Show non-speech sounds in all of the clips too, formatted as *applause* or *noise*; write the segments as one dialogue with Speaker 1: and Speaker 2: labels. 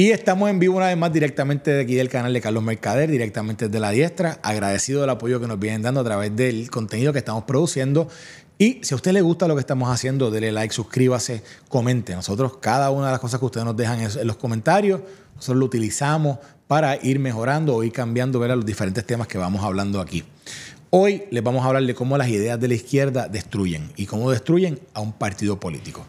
Speaker 1: Y estamos en vivo una vez más directamente de aquí del canal de Carlos Mercader, directamente desde la diestra. Agradecido del apoyo que nos vienen dando a través del contenido que estamos produciendo. Y si a usted le gusta lo que estamos haciendo, dele like, suscríbase, comente. Nosotros, cada una de las cosas que ustedes nos dejan en los comentarios, nosotros lo utilizamos para ir mejorando o ir cambiando a los diferentes temas que vamos hablando aquí. Hoy les vamos a hablar de cómo las ideas de la izquierda destruyen y cómo destruyen a un partido político.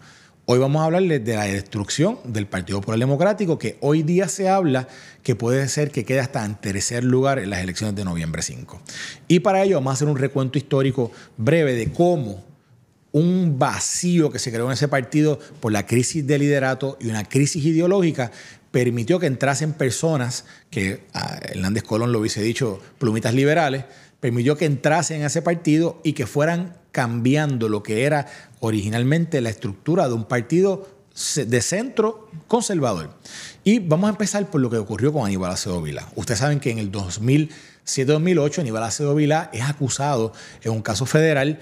Speaker 1: Hoy vamos a hablarles de la destrucción del Partido Popular Democrático, que hoy día se habla que puede ser que quede hasta en tercer lugar en las elecciones de noviembre 5. Y para ello vamos a hacer un recuento histórico breve de cómo un vacío que se creó en ese partido por la crisis de liderato y una crisis ideológica permitió que entrasen personas que Hernández Colón lo hubiese dicho, plumitas liberales, permitió que entrasen a ese partido y que fueran cambiando lo que era originalmente la estructura de un partido de centro conservador. Y vamos a empezar por lo que ocurrió con Aníbal Acevedo Vila. Ustedes saben que en el 2007-2008 Aníbal Acevedo Vila es acusado en un caso federal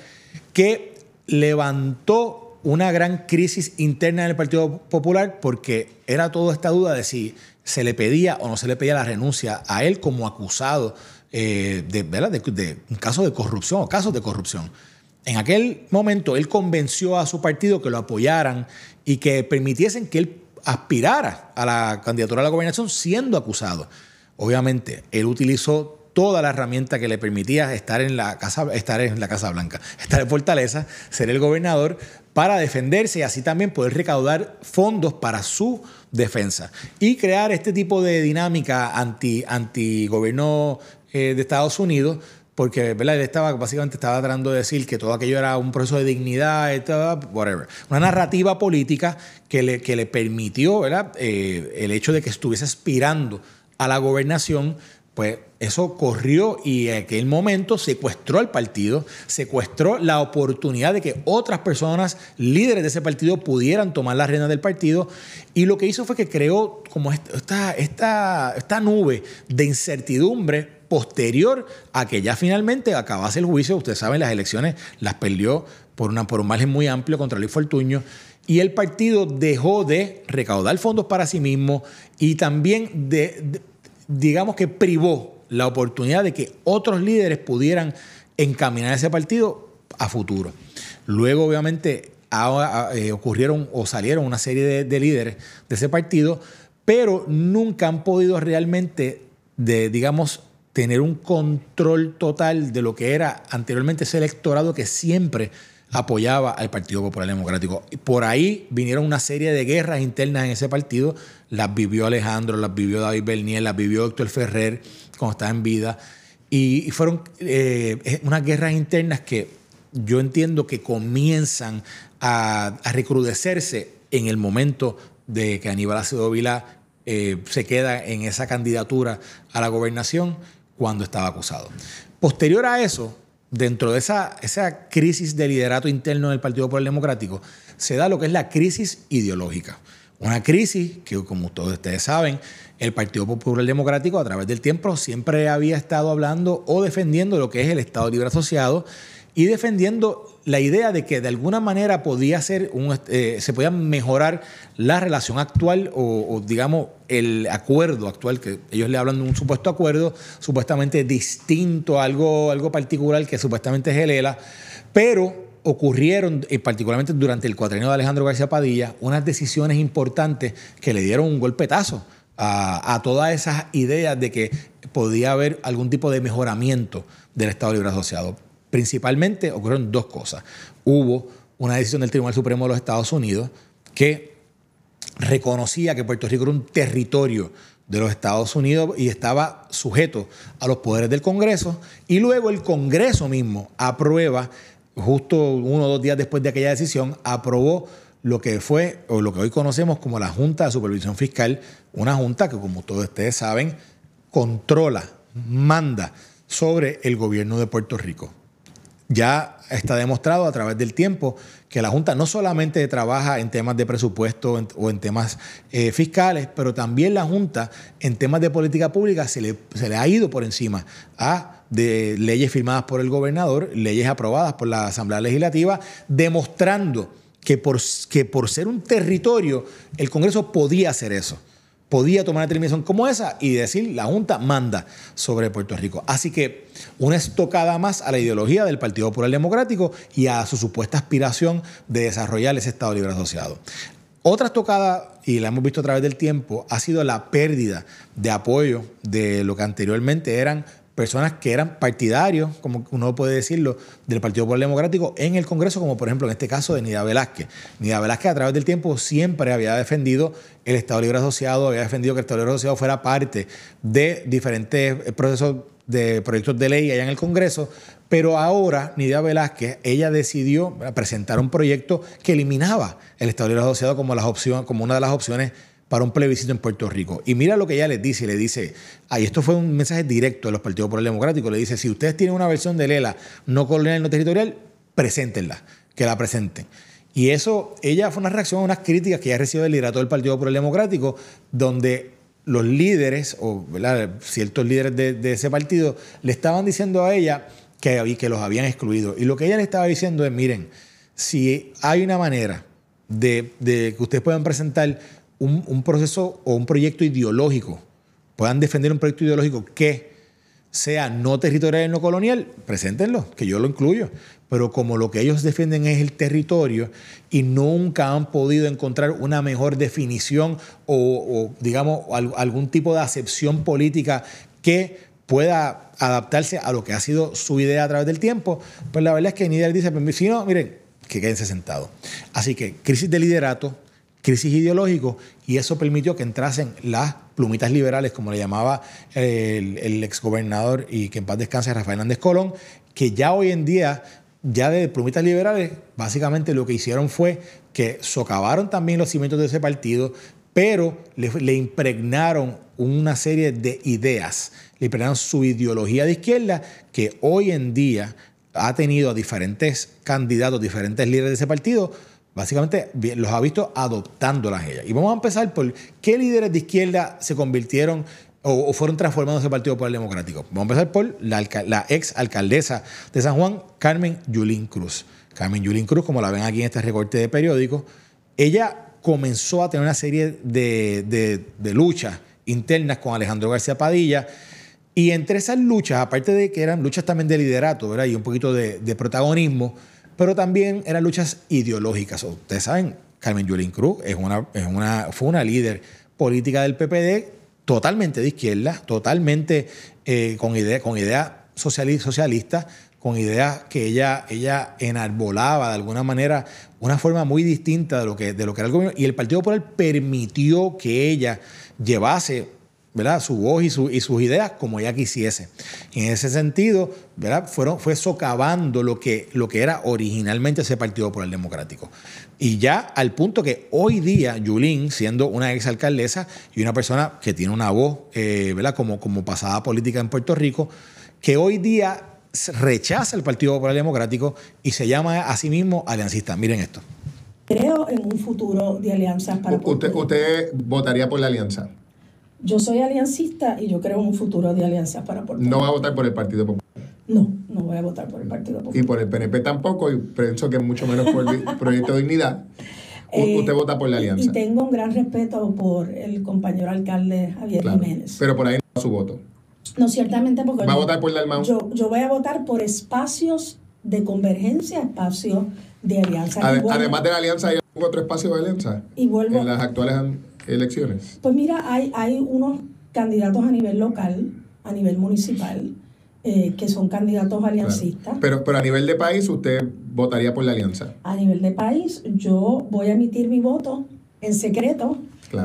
Speaker 1: que levantó una gran crisis interna en el Partido Popular porque era toda esta duda de si se le pedía o no se le pedía la renuncia a él como acusado eh, de, ¿verdad? de un caso de corrupción o casos de corrupción. En aquel momento él convenció a su partido que lo apoyaran y que permitiesen que él aspirara a la candidatura a la gobernación siendo acusado. Obviamente, él utilizó toda la herramienta que le permitía estar en la casa, estar en la Blanca, *laughs* estar en Fortaleza, ser el gobernador para defenderse y así también poder recaudar fondos para su defensa y crear este tipo de dinámica anti eh, de Estados Unidos porque él estaba, básicamente estaba tratando de decir que todo aquello era un proceso de dignidad, whatever. Una narrativa política que le, que le permitió ¿verdad? Eh, el hecho de que estuviese aspirando a la gobernación, pues eso corrió y en aquel momento secuestró al partido, secuestró la oportunidad de que otras personas, líderes de ese partido, pudieran tomar la riendas del partido. Y lo que hizo fue que creó como esta, esta, esta nube de incertidumbre posterior a que ya finalmente acabase el juicio. Ustedes saben, las elecciones las perdió por, una, por un margen muy amplio contra Luis Fortuño. Y el partido dejó de recaudar fondos para sí mismo y también, de, digamos que privó la oportunidad de que otros líderes pudieran encaminar ese partido a futuro. Luego, obviamente, ah, eh, ocurrieron o salieron una serie de, de, líderes de ese partido, pero nunca han podido realmente, de, digamos, tener un control total de lo que era anteriormente ese electorado que siempre apoyaba al Partido Popular Democrático. Por ahí vinieron una serie de guerras internas en ese partido, las vivió Alejandro, las vivió David Bernier, las vivió Héctor Ferrer cuando estaba en vida, y fueron eh, unas guerras internas que yo entiendo que comienzan a, recrudecerse en el momento de que Aníbal Acevedo Vila eh, se queda en esa candidatura a la gobernación cuando estaba acusado. Posterior a eso, dentro de esa, esa crisis de liderato interno del Partido Popular Democrático, se da lo que es la crisis ideológica. Una crisis que, como todos ustedes saben, el Partido Popular Democrático a través del tiempo siempre había estado hablando o defendiendo lo que es el Estado Libre Asociado y defendiendo la idea de que de alguna manera podía eh, se podía mejorar la relación actual o, digamos el acuerdo actual que ellos le hablan de un supuesto acuerdo supuestamente distinto algo algo particular que supuestamente es el ELA pero ocurrieron, eh, particularmente durante el cuatrienio de Alejandro García Padilla, unas decisiones importantes que le dieron un golpetazo a, a, todas esas ideas de que podía haber algún tipo de mejoramiento del Estado Libre Asociado. Principalmente ocurrieron dos cosas. Hubo una decisión del Tribunal Supremo de los Estados Unidos que reconocía que Puerto Rico era un territorio de los Estados Unidos y estaba sujeto a los poderes del Congreso. Y luego el Congreso mismo aprueba, justo uno o dos días después de aquella decisión, aprobó lo que fue o lo que hoy conocemos como la Junta de Supervisión Fiscal, una junta que, como todos ustedes saben, controla, manda sobre el gobierno de Puerto Rico. Ya está demostrado a través del tiempo que la Junta no solamente trabaja en temas de presupuesto o en temas eh, fiscales, pero también la Junta en temas de política pública se le, ha ido por encima de leyes firmadas por el gobernador, leyes aprobadas por la Asamblea Legislativa, demostrando que por ser un territorio el Congreso podía hacer eso podía tomar una determinación como esa y decir la Junta manda sobre Puerto Rico. Así que una estocada más a la ideología del Partido Popular Democrático y a su supuesta aspiración de desarrollar ese Estado Libre Asociado. Otra estocada, y la hemos visto a través del tiempo, ha sido la pérdida de apoyo de lo que anteriormente eran personas que eran partidarios, como uno puede decirlo, del Partido Popular Democrático en el Congreso, como por ejemplo en este caso de Nida Velázquez. Nida Velázquez a través del tiempo siempre había defendido el Estado Libre Asociado, había defendido que el Estado Libre Asociado fuera parte de diferentes eh, procesos de proyectos de ley allá en el Congreso, pero ahora Nidia Velázquez, ella decidió presentar un proyecto que eliminaba el Estado Libre Asociado como, las opciones, como una de las opciones para un plebiscito en Puerto Rico. Y mira lo que ella le dice, le dice, ahí esto fue un mensaje directo de los partidos por el democrático, le dice, si ustedes tienen una versión de Lela no colonial, no territorial, preséntenla, que la presenten. Y eso, ella fue una reacción a unas críticas que ella recibió del liderato del Partido el Democrático, donde los líderes, o ciertos líderes de, ese partido, le estaban diciendo a ella que, que los habían excluido. Y lo que ella le estaba diciendo es, miren, si hay una manera de, de que ustedes puedan presentar un, proceso o un proyecto ideológico, puedan defender un proyecto ideológico que sea no territorial y no colonial, preséntenlo, que yo lo incluyo. Pero como lo que ellos defienden es el territorio y nunca han podido encontrar una mejor definición o, digamos, algún tipo de acepción política que pueda adaptarse a lo que ha sido su idea a través del tiempo, pues la verdad es que él dice, pues, si no, miren, que quédense sentados. Así que crisis de liderato, crisis ideológico, y eso permitió que entrasen las plumitas liberales, como le llamaba el, exgobernador y que en paz descanse Rafael Hernández Colón, que ya hoy en día, ya de plumitas liberales, básicamente lo que hicieron fue que socavaron también los cimientos de ese partido, pero le, le impregnaron una serie de ideas, le impregnaron su ideología de izquierda, que hoy en día ha tenido a diferentes candidatos, diferentes líderes de ese partido, Básicamente los ha visto adoptándolas ellas. Y vamos a empezar por qué líderes de izquierda se convirtieron o, fueron transformados en Partido Popular Democrático. Vamos a empezar por la, ex alcaldesa de San Juan, Carmen Yulín Cruz. Carmen Yulín Cruz, como la ven aquí en este recorte de periódicos, ella comenzó a tener una serie de, luchas internas con Alejandro García Padilla. Y entre esas luchas, aparte de que eran luchas también de liderato ¿verdad? y un poquito de protagonismo, pero también eran luchas ideológicas. Ustedes saben, Carmen Yulín Cruz es una, una, fue una líder política del PPD totalmente de izquierda, totalmente con eh, ideas con idea socialistas, socialista, con ideas que ella, ella enarbolaba de alguna manera, una forma muy distinta de lo, que, de lo que era el gobierno. Y el Partido Popular permitió que ella llevase su voz y, y, sus ideas como ella quisiese. en ese sentido, ¿verdad? Fueron, fue socavando lo que, lo que era originalmente ese Partido Popular Democrático. Y ya al punto que hoy día Yulín, siendo una exalcaldesa y una persona que tiene una voz eh, Como, como pasada política en Puerto Rico, que hoy día rechaza el Partido Popular Democrático y se llama a sí mismo aliancista. Miren esto.
Speaker 2: Creo en un futuro de alianzas para...
Speaker 1: Usted, ¿Usted votaría por la alianza?
Speaker 2: Yo soy aliancista y yo creo en un futuro de alianzas para Puerto
Speaker 1: ¿No va a votar por el Partido Popular?
Speaker 2: No, no voy a votar por el Partido Popular. Y
Speaker 1: por el PNP tampoco, y pienso que mucho menos por el *laughs* Proyecto Dignidad. Eh, usted vota por la alianza. Y
Speaker 2: tengo un gran respeto por el compañero alcalde Javier Jiménez.
Speaker 1: Pero por ahí no va su voto.
Speaker 2: No, ciertamente porque... ¿Va a votar por la yo, yo voy a votar por espacios de convergencia, espacios de alianza. además de la
Speaker 1: alianza, hay otro espacio de alianza.
Speaker 2: Y vuelvo... En las
Speaker 1: actuales elecciones?
Speaker 2: Pues mira, hay, hay unos candidatos a nivel local, a nivel municipal, eh, que son candidatos aliancistas.
Speaker 1: Pero, pero a nivel de país, ¿usted votaría por la alianza?
Speaker 2: A nivel de país, yo voy a emitir mi voto en secreto,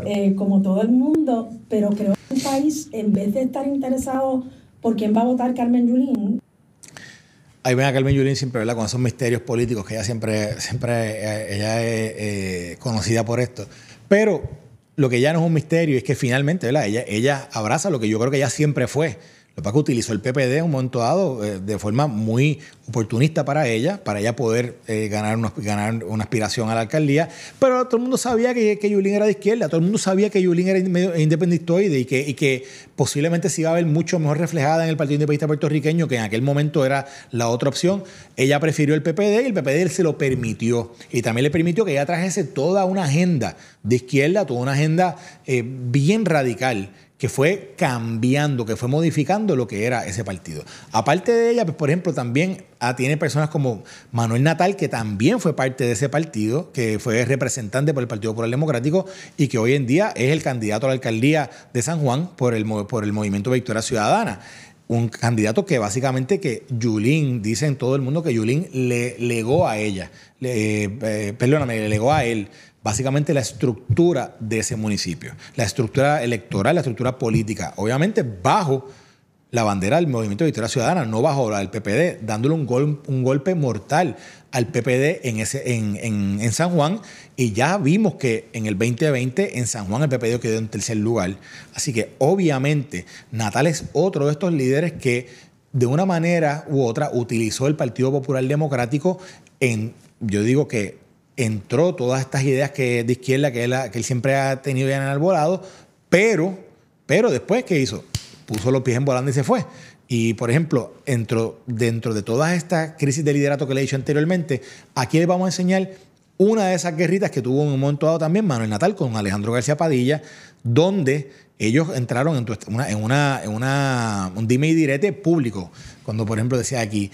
Speaker 2: eh, como todo el mundo, pero creo que un país, en vez de estar interesado por quién va a votar Carmen Yulín,
Speaker 1: Ahí ven a Carmen Yulín siempre, ¿verdad? Con esos misterios políticos que ella siempre, siempre eh, ella es conocida por esto. Pero lo que ya no es un misterio es que finalmente Ella, ella abraza lo que yo creo que ella siempre fue, lo que utilizó el PPD en un momento dado eh, de forma muy oportunista para ella, para ella poder eh, ganar, una, ganar una aspiración a la alcaldía. Pero todo el mundo sabía que, Yulín era de izquierda, todo el mundo sabía que Yulín era independentista y que, y que posiblemente se iba a ver mucho mejor reflejada en el Partido Independiente Puertorriqueño, que en aquel momento era la otra opción. Ella prefirió el PPD y el PPD se lo permitió. Y también le permitió que ella trajese toda una agenda de izquierda, toda una agenda eh, bien radical que fue cambiando, que fue modificando lo que era ese partido. Aparte de ella, pues, por ejemplo, también ah, tiene personas como Manuel Natal, que también fue parte de ese partido, que fue representante por el Partido Popular Democrático y que hoy en día es el candidato a la alcaldía de San Juan por el, por el Movimiento Victoria Ciudadana un candidato que básicamente que Yulín, dicen todo el mundo que Yulín le legó a ella, eh, eh, perdóname, le legó a él básicamente la estructura de ese municipio, la estructura electoral, la estructura política, obviamente bajo la bandera del Movimiento de Victoria Ciudadana, no bajo la del PPD, dándole un, un golpe mortal al PPD en, ese, en, en, San Juan. Y ya vimos que en el 2020 en San Juan el PPD quedó en tercer lugar. Así que obviamente Natal es otro de estos líderes que de una manera u otra utilizó el Partido Popular Democrático en, yo digo que entró todas estas ideas que, de izquierda que él, siempre ha tenido ya en el volado, pero, pero después, ¿qué hizo? Puso los pies en volando y se fue. Y, por ejemplo, dentro, dentro de todas esta crisis de liderato que le he dicho anteriormente, aquí les vamos a enseñar una de esas guerritas que tuvo en un momento dado también Manuel Natal con Alejandro García Padilla, donde ellos entraron en, un dime y direte público. Cuando, por ejemplo, decía aquí,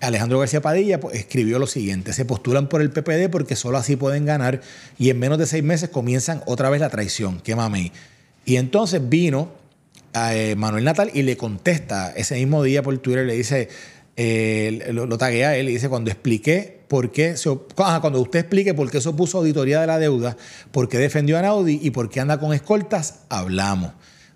Speaker 1: Alejandro García Padilla pues, escribió lo siguiente, se postulan por el PPD porque solo así pueden ganar y en menos de seis meses comienzan otra vez la traición, qué mame. Y entonces vino a eh, Manuel Natal y le contesta ese mismo día por Twitter, le dice, eh, lo, taguea a él y dice, cuando expliqué por qué, cuando usted explique por qué se opuso auditoría de la deuda, por qué defendió a Naudi y por qué anda con escoltas, hablamos.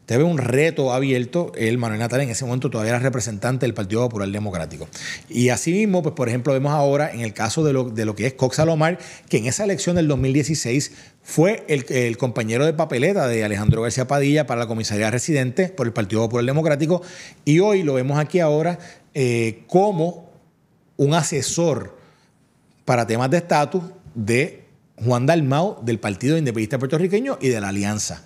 Speaker 1: Te ve un reto abierto. El Manuel Natal en ese momento todavía era representante del Partido Popular Democrático. Y asimismo, pues por ejemplo, vemos ahora en el caso de lo, que es Cox Salomar, que en esa elección del 2016 fue el, compañero de papeleta de Alejandro García Padilla para la comisaría residente por el Partido Popular Democrático. Y hoy lo vemos aquí ahora eh, como un asesor para temas de estatus de Juan Dalmau del Partido Independiente Puertorriqueño y de la Alianza.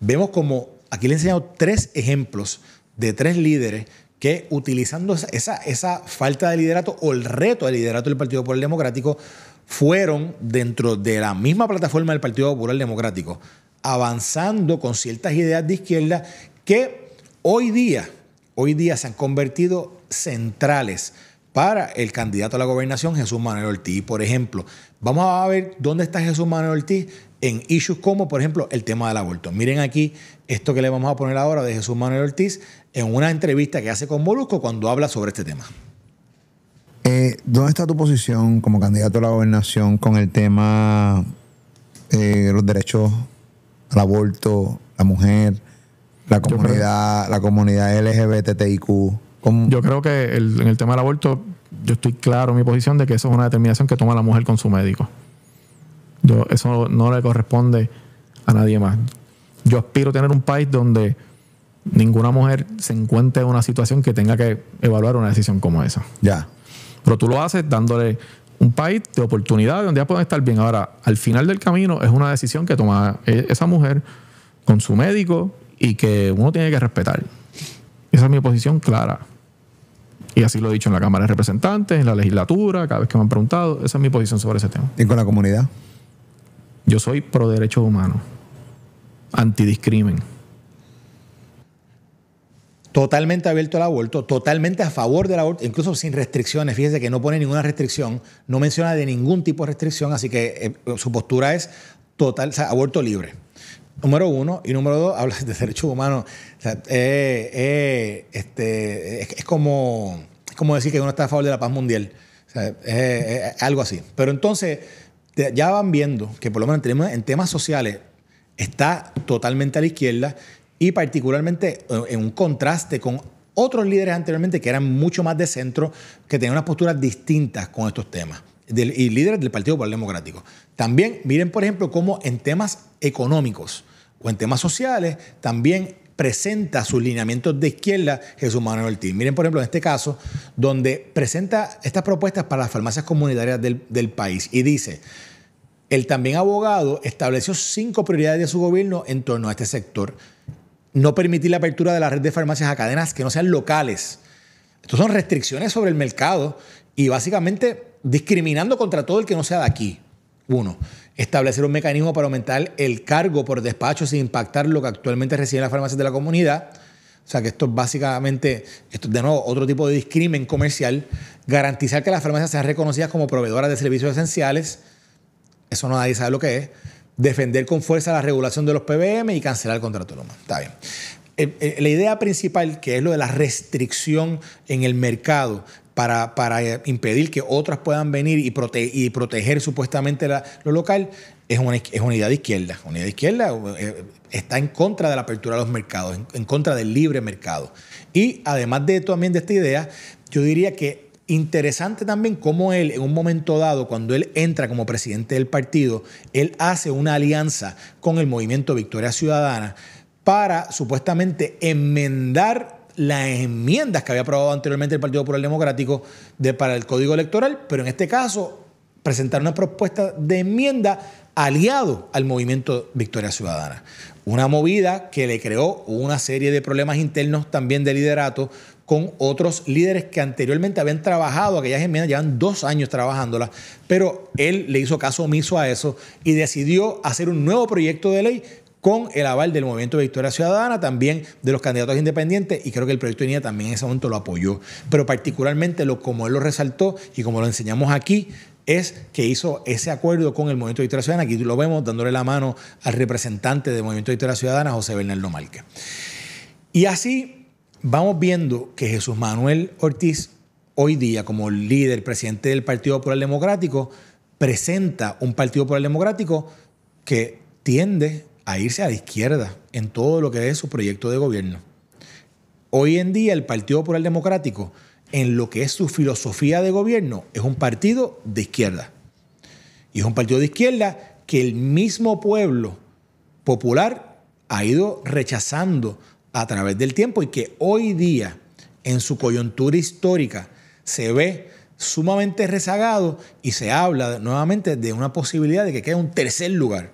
Speaker 1: Vemos como Aquí le he enseñado tres ejemplos de tres líderes que utilizando esa, esa, falta de liderato o el reto de liderato del Partido Popular Democrático, fueron dentro de la misma plataforma del Partido Popular Democrático, avanzando con ciertas ideas de izquierda que hoy día, hoy día se han convertido centrales para el candidato a la gobernación Jesús Manuel Ortiz. Por ejemplo, vamos a ver dónde está Jesús Manuel Ortiz en issues como, por ejemplo, el tema del aborto. Miren aquí esto que le vamos a poner ahora de Jesús Manuel Ortiz en una entrevista que hace con Molusco cuando habla sobre este tema. Eh, ¿Dónde está tu posición como candidato a la gobernación con el tema de eh, los derechos al aborto, la mujer, la comunidad, la comunidad LGBTIQ? Yo creo que en el tema del aborto, yo estoy claro en mi posición de que eso es una determinación que toma la mujer con su médico. eso no le corresponde a nadie más. Yo aspiro a tener un país donde ninguna mujer se encuentre en una situación que tenga que evaluar una decisión como esa. Ya. Pero tú lo haces dándole un país de oportunidades donde ya pueden estar bien. Ahora, al final del camino es una decisión que toma e, esa mujer con su médico y que uno tiene que respetar. Esa es mi posición clara. Y así lo he dicho en la Cámara de Representantes, en la legislatura, cada vez que me han preguntado. Esa es mi posición sobre ese tema. ¿Y con la comunidad? Yo soy pro derechos humanos, antidiscrimen. Totalmente abierto al aborto, totalmente a favor del aborto, incluso sin restricciones. Fíjese que no pone ninguna restricción, no menciona de ningún tipo de restricción, así que eh, su postura es total, o sea, aborto libre. Número uno. Y número dos, *laughs* hablas de derechos humanos. Eh, eh, este, es, como, decir que uno está a favor de la paz mundial. algo así. Pero entonces, ya van viendo que por lo menos en temas, sociales está totalmente a la izquierda y particularmente eh, en un contraste con otros líderes anteriormente que eran mucho más de centro, que tenían unas posturas distintas con estos temas, y líderes del Partido Popular Democrático. También miren, por ejemplo, cómo en temas económicos, o en temas sociales, también presenta sus lineamientos de izquierda Jesús Manuel Ortiz. Miren, por ejemplo, en este caso, donde presenta estas propuestas para las farmacias comunitarias del, país y dice, el también abogado estableció cinco prioridades de su gobierno en torno a este sector. No permitir la apertura de la red de farmacias a cadenas que no sean locales. Estas son restricciones sobre el mercado y básicamente discriminando contra todo el que no sea de aquí. Uno establecer un mecanismo para aumentar el cargo por despacho sin impactar lo que actualmente reciben las farmacias de la comunidad. O sea que esto es básicamente, esto de nuevo otro tipo de discrimen comercial, garantizar que las farmacias sean reconocidas como proveedoras de servicios esenciales, eso no nadie sabe lo que es, defender con fuerza la regulación de los PBM y cancelar el contrato Luma. Está bien. Eh, eh, la idea principal, que es lo de la restricción en el mercado para, eh, impedir que otras puedan venir y, proteger supuestamente lo local, es una, de izquierda. Unidad izquierda eh, eh, está en contra de la apertura de los mercados, en, contra del libre mercado. Y además de también de esta idea, yo diría que interesante también cómo él, en un momento dado, cuando él entra como presidente del partido, él hace una alianza con el movimiento Victoria Ciudadana para supuestamente enmendar las enmiendas que había aprobado anteriormente el Partido Popular Democrático de, para el Código Electoral, pero en este caso presentar una propuesta de enmienda aliado al movimiento Victoria Ciudadana. Una movida que le creó una serie de problemas internos también de liderato con otros líderes que anteriormente habían trabajado aquellas enmiendas, llevan dos años trabajándolas, pero él le hizo caso omiso a eso y decidió hacer un nuevo proyecto de ley con el aval del Movimiento de Victoria Ciudadana, también de los candidatos independientes, y creo que el proyecto INIA también en ese momento lo apoyó. Pero particularmente, lo, como él lo resaltó y como lo enseñamos aquí, es que hizo ese acuerdo con el Movimiento de Victoria Ciudadana. Aquí lo vemos dándole la mano al representante del Movimiento de Victoria Ciudadana, José Bernardo Márquez. Y así vamos viendo que Jesús Manuel Ortiz, hoy día como líder, presidente del Partido Popular Democrático, presenta un Partido Popular Democrático que tiende a irse a la izquierda en todo lo que es su proyecto de gobierno. Hoy en día el Partido Popular Democrático, en lo que es su filosofía de gobierno, es un partido de izquierda. Y es un partido de izquierda que el mismo pueblo popular ha ido rechazando a través del tiempo y que hoy día, en su coyuntura histórica, se ve sumamente rezagado y se habla nuevamente de una posibilidad de que quede un tercer lugar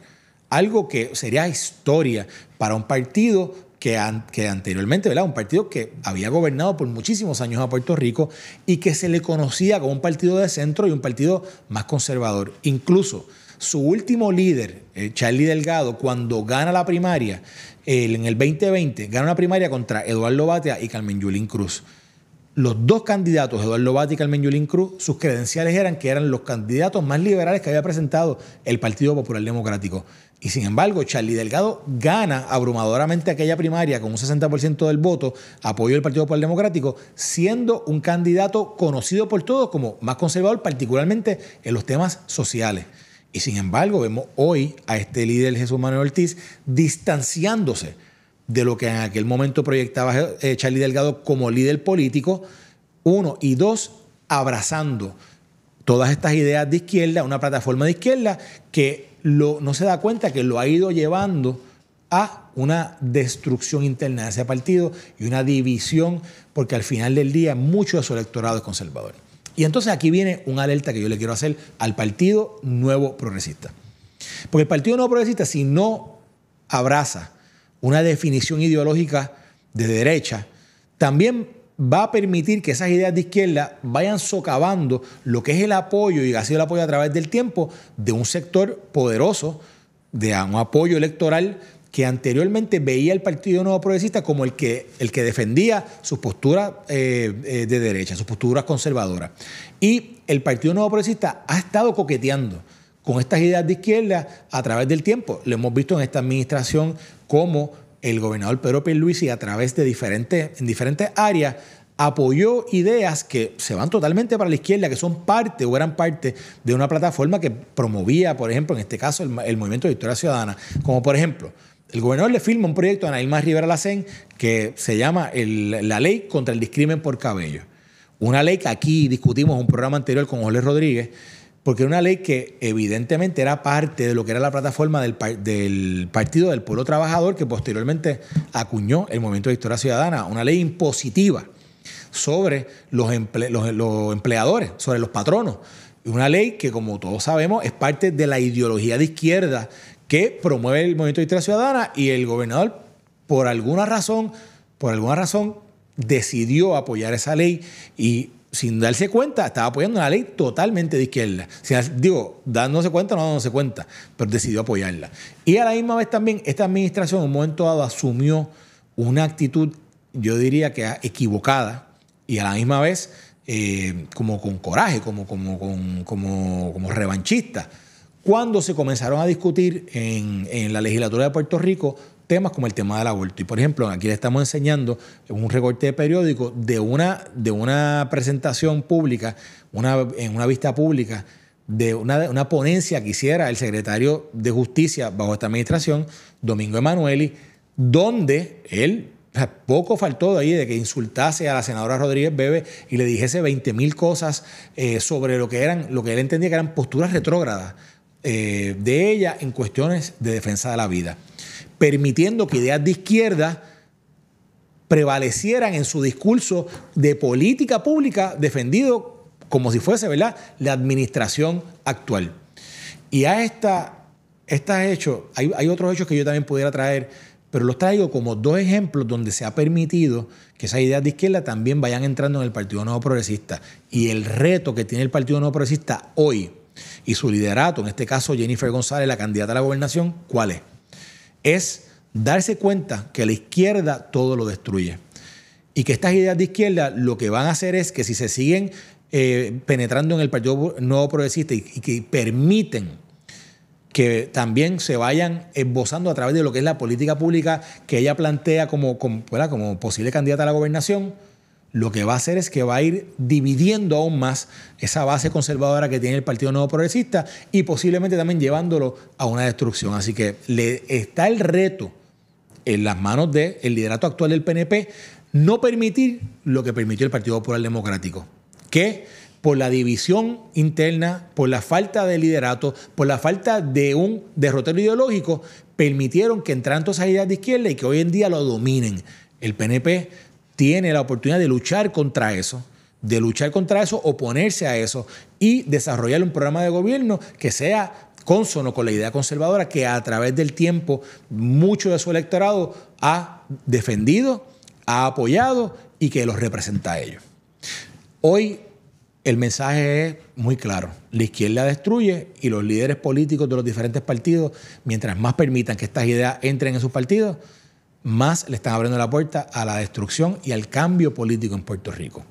Speaker 1: algo que sería historia para un partido que, anteriormente, ¿verdad? Un partido que había gobernado por muchísimos años a Puerto Rico y que se le conocía como un partido de centro y un partido más conservador. Incluso su último líder, eh, Charlie Delgado, cuando gana la primaria, en el 2020, gana una primaria contra Eduardo Batea y Carmen Yulín Cruz. Los dos candidatos, Eduardo Batea y Carmen Yulín Cruz, sus credenciales eran que eran los candidatos más liberales que había presentado el Partido Popular Democrático. Y sin embargo, Charlie Delgado gana abrumadoramente aquella primaria con un 60% del voto, apoyo del Partido Popular Democrático, siendo un candidato conocido por todos como más conservador, particularmente en los temas sociales. Y sin embargo, vemos hoy a este líder Jesús Manuel Ortiz distanciándose de lo que en aquel momento proyectaba eh, Charlie Delgado como líder político, uno, y dos, abrazando todas estas ideas de izquierda, una plataforma de izquierda que no se da cuenta que lo ha ido llevando a una destrucción interna de ese partido y una división, porque al final del día mucho de su electorado es conservador. Y entonces aquí viene una alerta que yo le quiero hacer al Partido Nuevo Progresista. Porque el Partido Nuevo Progresista, si no abraza una definición ideológica de derecha, también va a permitir que esas ideas de izquierda vayan socavando lo que es el apoyo y ha sido el apoyo a través del tiempo de un sector poderoso, de un apoyo electoral que anteriormente veía el Partido Nuevo Progresista como el que, el que defendía sus posturas eh, eh, de derecha, sus posturas conservadoras. Y el Partido Nuevo Progresista ha estado coqueteando con estas ideas de izquierda a través del tiempo. Lo hemos visto en esta administración como el gobernador Pedro Pierluisi a través de diferentes, en diferentes áreas apoyó ideas que se van totalmente para la izquierda, que son parte o eran parte de una plataforma que promovía, por ejemplo, en este caso, el, movimiento de Victoria Ciudadana, como por ejemplo el gobernador le firma un proyecto a Nailma Rivera Lacén que se llama la ley contra el discrimen por cabello. Una ley que aquí discutimos en un programa anterior con Jorge Rodríguez, porque era una ley que evidentemente era parte de lo que era la plataforma del, Partido del Pueblo Trabajador, que posteriormente acuñó el Movimiento de Historia Ciudadana, una ley impositiva sobre los, empleadores, sobre los patronos. Una ley que, como todos sabemos, es parte de la ideología de izquierda que promueve el Movimiento de Historia Ciudadana y el gobernador, por alguna razón, por alguna razón, decidió apoyar esa ley y sin darse cuenta, estaba apoyando una ley totalmente de izquierda. digo, dándose cuenta, no dándose cuenta, pero decidió apoyarla. Y a la misma vez también, esta administración en un momento dado asumió una actitud, yo diría que equivocada, y a la misma vez eh, como con coraje, como, como, como, como, revanchista, cuando se comenzaron a discutir en, en la legislatura de Puerto Rico temas como el tema del aborto. Y por ejemplo, aquí le estamos enseñando un recorte de periódico de una, de una presentación pública, en una vista pública, de una, ponencia que hiciera el secretario de Justicia bajo esta administración, Domingo Emanueli, donde él poco faltó de ahí de que insultase a la senadora Rodríguez Bebe y le dijese 20 mil cosas eh, sobre lo que eran, lo que él entendía que eran posturas retrógradas eh, de ella en cuestiones de defensa de la vida permitiendo que ideas de izquierda prevalecieran en su discurso de política pública defendido como si fuese, ¿verdad?, la administración actual. Y a esta, hechos, hay, hay otros hechos que yo también pudiera traer, pero los traigo como dos ejemplos donde se ha permitido que esas ideas de izquierda también vayan entrando en el Partido Nuevo Progresista. Y el reto que tiene el Partido Nuevo Progresista hoy y su liderato, en este caso Jennifer González, la candidata a la gobernación, ¿cuál es? es darse cuenta que la izquierda todo lo destruye. Y que estas ideas de izquierda lo que van a hacer es que si se siguen eh, penetrando en el Partido Nuevo Progresista y, que permiten que también se vayan esbozando a través de lo que es la política pública que ella plantea como, como, como posible candidata a la gobernación, lo que va a hacer es que va a ir dividiendo aún más esa base conservadora que tiene el Partido Nuevo Progresista y posiblemente también llevándolo a una destrucción. Así que le está el reto en las manos del liderato actual del PNP no permitir lo que permitió el Partido Popular Democrático, que por la división interna, por la falta de liderato, por la falta de un derrotero ideológico, permitieron que entraran todas esas ideas de izquierda y que hoy en día lo dominen. El PNP tiene la oportunidad de luchar contra eso, de luchar contra eso, oponerse a eso y desarrollar un programa de gobierno que sea consono con la idea conservadora que a través del tiempo mucho de su electorado ha defendido, ha apoyado y que los representa a ellos. Hoy el mensaje es muy claro. La izquierda destruye y los líderes políticos de los diferentes partidos, mientras más permitan que estas ideas entren en sus partidos, más le están abriendo la puerta a la destrucción y al cambio político en Puerto Rico.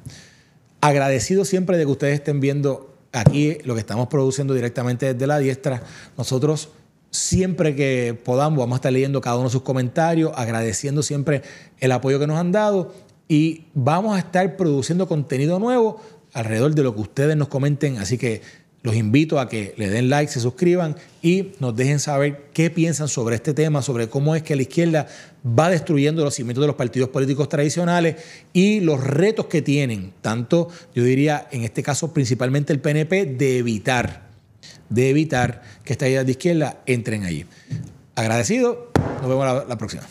Speaker 1: Agradecido siempre de que ustedes estén viendo aquí lo que estamos produciendo directamente desde la diestra. Nosotros siempre que podamos vamos a estar leyendo cada uno de sus comentarios, agradeciendo siempre el apoyo que nos han dado y vamos a estar produciendo contenido nuevo alrededor de lo que ustedes nos comenten. Así que los invito a que le den like, se suscriban y nos dejen saber qué piensan sobre este tema, sobre cómo es que la izquierda va destruyendo los cimientos de los partidos políticos tradicionales y los retos que tienen, tanto yo diría en este caso principalmente el PNP, de evitar, de evitar que esta idea de izquierda entren allí. Agradecido, nos vemos la próxima.